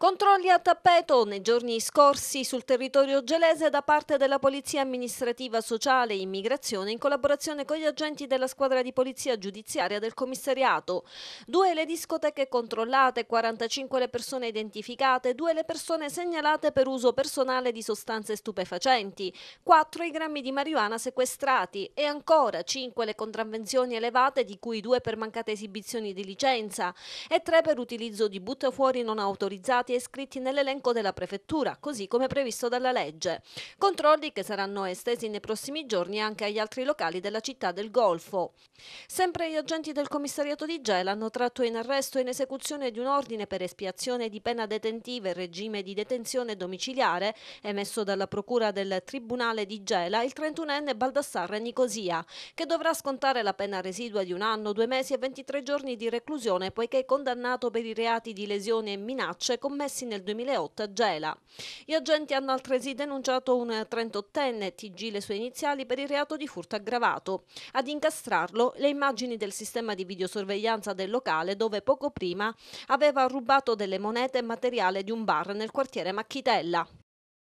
Controlli a tappeto nei giorni scorsi sul territorio gelese da parte della Polizia Amministrativa Sociale e Immigrazione in collaborazione con gli agenti della squadra di polizia giudiziaria del commissariato. Due le discoteche controllate, 45 le persone identificate, due le persone segnalate per uso personale di sostanze stupefacenti, 4 i grammi di marijuana sequestrati e ancora 5 le contravvenzioni elevate di cui 2 per mancate esibizioni di licenza e 3 per utilizzo di buttafuori non autorizzati nominati e iscritti nell'elenco della prefettura, così come previsto dalla legge. Controlli che saranno estesi nei prossimi giorni anche agli altri locali della città del Golfo. Sempre gli agenti del commissariato di Gela hanno tratto in arresto e in esecuzione di un ordine per espiazione di pena detentiva e regime di detenzione domiciliare emesso dalla Procura del Tribunale di Gela il 31enne Baldassarre Nicosia, che dovrà scontare la pena residua di un anno, due mesi e 23 giorni di reclusione poiché è condannato per i reati di lesioni e minacce commessi commessi nel 2008 a Gela. Gli agenti hanno altresì denunciato un 38enne TG le sue iniziali per il reato di furto aggravato. Ad incastrarlo le immagini del sistema di videosorveglianza del locale dove poco prima aveva rubato delle monete e materiale di un bar nel quartiere Macchitella.